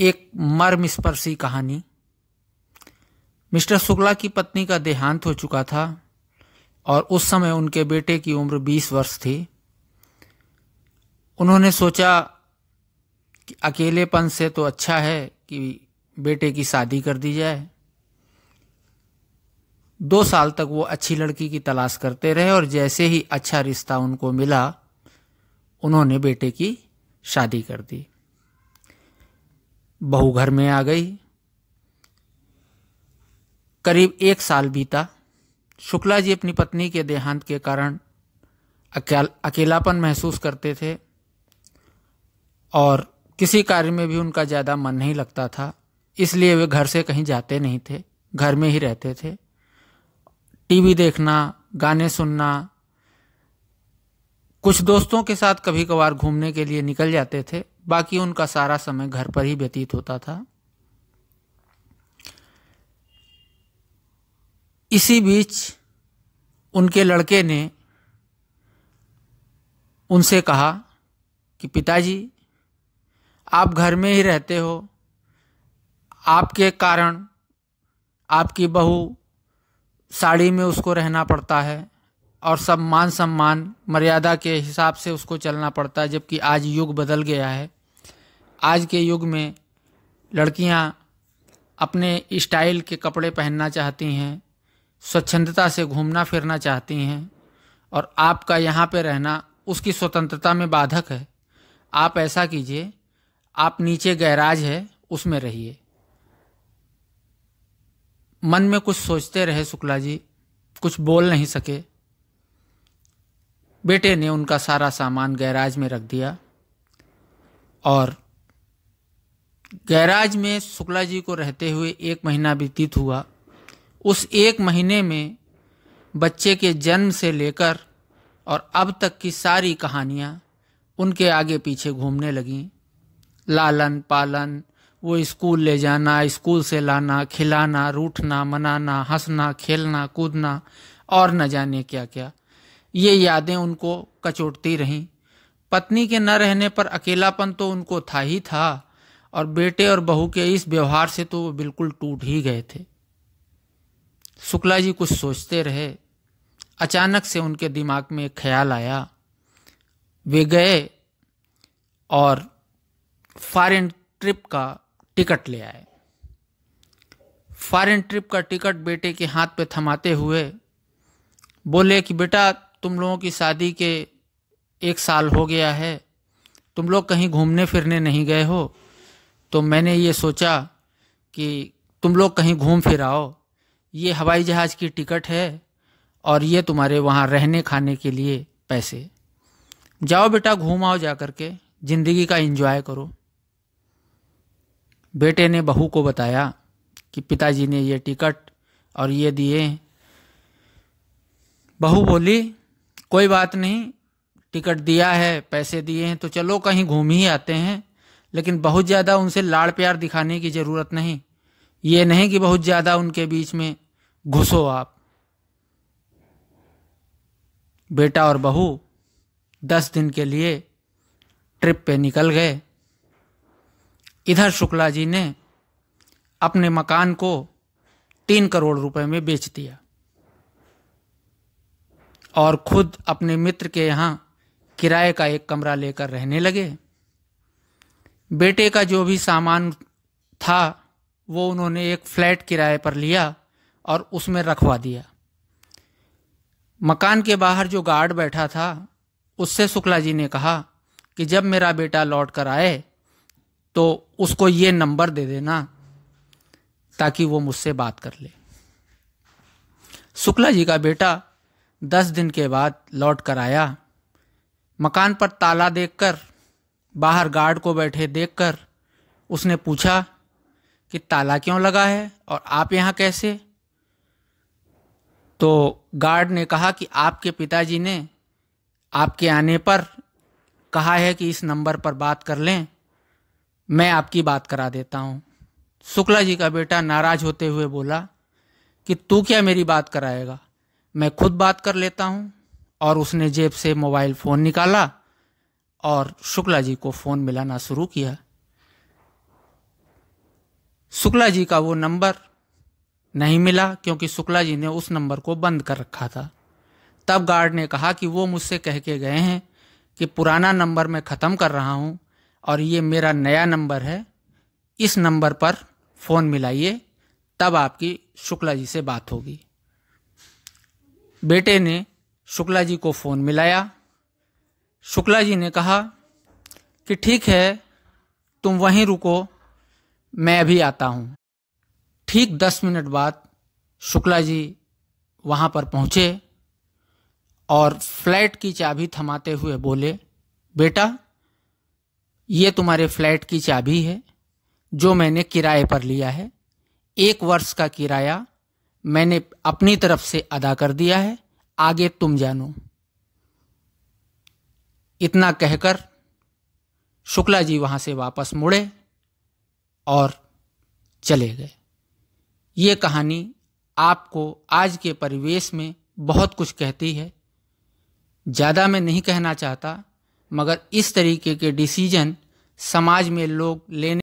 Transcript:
एक मर्मस्पर्शी कहानी मिस्टर शुक्ला की पत्नी का देहांत हो चुका था और उस समय उनके बेटे की उम्र 20 वर्ष थी उन्होंने सोचा कि अकेलेपन से तो अच्छा है कि बेटे की शादी कर दी जाए दो साल तक वो अच्छी लड़की की तलाश करते रहे और जैसे ही अच्छा रिश्ता उनको मिला उन्होंने बेटे की शादी कर दी बहू घर में आ गई करीब एक साल बीता शुक्ला जी अपनी पत्नी के देहांत के कारण अकेलापन महसूस करते थे और किसी कार्य में भी उनका ज़्यादा मन नहीं लगता था इसलिए वे घर से कहीं जाते नहीं थे घर में ही रहते थे टीवी देखना गाने सुनना कुछ दोस्तों के साथ कभी कभार घूमने के लिए निकल जाते थे बाकी उनका सारा समय घर पर ही व्यतीत होता था इसी बीच उनके लड़के ने उनसे कहा कि पिताजी आप घर में ही रहते हो आपके कारण आपकी बहू साड़ी में उसको रहना पड़ता है और सब मान सम्मान मर्यादा के हिसाब से उसको चलना पड़ता है जबकि आज युग बदल गया है आज के युग में लड़कियां अपने स्टाइल के कपड़े पहनना चाहती हैं स्वच्छंदता से घूमना फिरना चाहती हैं और आपका यहाँ पे रहना उसकी स्वतंत्रता में बाधक है आप ऐसा कीजिए आप नीचे गैराज है उसमें रहिए मन में कुछ सोचते रहे शुक्ला जी कुछ बोल नहीं सके बेटे ने उनका सारा सामान गैराज में रख दिया और गैराज में शुक्ला जी को रहते हुए एक महीना व्यतीत हुआ उस एक महीने में बच्चे के जन्म से लेकर और अब तक की सारी कहानियाँ उनके आगे पीछे घूमने लगीं लालन पालन वो स्कूल ले जाना स्कूल से लाना खिलाना रूठना मनाना हंसना खेलना कूदना और न जाने क्या क्या ये यादें उनको कचोटती रहीं पत्नी के न रहने पर अकेलापन तो उनको था ही था और बेटे और बहू के इस व्यवहार से तो वो बिल्कुल टूट ही गए थे शुक्ला जी कुछ सोचते रहे अचानक से उनके दिमाग में एक ख्याल आया वे गए और फॉरेन ट्रिप का टिकट ले आए फॉरेन ट्रिप का टिकट बेटे के हाथ पे थमाते हुए बोले कि बेटा तुम लोगों की शादी के एक साल हो गया है तुम लोग कहीं घूमने फिरने नहीं गए हो तो मैंने ये सोचा कि तुम लोग कहीं घूम फिर आओ ये हवाई जहाज़ की टिकट है और ये तुम्हारे वहाँ रहने खाने के लिए पैसे जाओ बेटा घूम आओ जा कर के ज़िंदगी का एंजॉय करो बेटे ने बहू को बताया कि पिताजी ने ये टिकट और ये दिए बहू बोली कोई बात नहीं टिकट दिया है पैसे दिए हैं तो चलो कहीं घूम ही आते हैं लेकिन बहुत ज़्यादा उनसे लाड़ प्यार दिखाने की ज़रूरत नहीं ये नहीं कि बहुत ज़्यादा उनके बीच में घुसो आप बेटा और बहू दस दिन के लिए ट्रिप पे निकल गए इधर शुक्ला जी ने अपने मकान को तीन करोड़ रुपए में बेच दिया और खुद अपने मित्र के यहाँ किराए का एक कमरा लेकर रहने लगे बेटे का जो भी सामान था वो उन्होंने एक फ्लैट किराए पर लिया और उसमें रखवा दिया मकान के बाहर जो गार्ड बैठा था उससे शुक्ला जी ने कहा कि जब मेरा बेटा लौट कर आए तो उसको ये नंबर दे देना ताकि वो मुझसे बात कर ले शुक्ला जी का बेटा दस दिन के बाद लौट कर आया मकान पर ताला देखकर बाहर गार्ड को बैठे देखकर उसने पूछा कि ताला क्यों लगा है और आप यहाँ कैसे तो गार्ड ने कहा कि आपके पिताजी ने आपके आने पर कहा है कि इस नंबर पर बात कर लें मैं आपकी बात करा देता हूँ शुक्ला जी का बेटा नाराज होते हुए बोला कि तू क्या मेरी बात कराएगा मैं खुद बात कर लेता हूँ और उसने जेब से मोबाइल फ़ोन निकाला और शुक्ला जी को फ़ोन मिलाना शुरू किया शुक्ला जी का वो नंबर नहीं मिला क्योंकि शुक्ला जी ने उस नंबर को बंद कर रखा था तब गार्ड ने कहा कि वो मुझसे कह के गए हैं कि पुराना नंबर मैं ख़त्म कर रहा हूँ और ये मेरा नया नंबर है इस नंबर पर फ़ोन मिलाइए तब आपकी शुक्ला जी से बात होगी बेटे ने शुक्ला जी को फ़ोन मिलाया शुक्ला जी ने कहा कि ठीक है तुम वहीं रुको मैं अभी आता हूँ ठीक दस मिनट बाद शुक्ला जी वहाँ पर पहुँचे और फ्लैट की चाबी थमाते हुए बोले बेटा ये तुम्हारे फ्लैट की चाबी है जो मैंने किराए पर लिया है एक वर्ष का किराया मैंने अपनी तरफ से अदा कर दिया है आगे तुम जानो इतना कहकर शुक्ला जी वहां से वापस मुड़े और चले गए ये कहानी आपको आज के परिवेश में बहुत कुछ कहती है ज़्यादा मैं नहीं कहना चाहता मगर इस तरीके के डिसीजन समाज में लोग लेने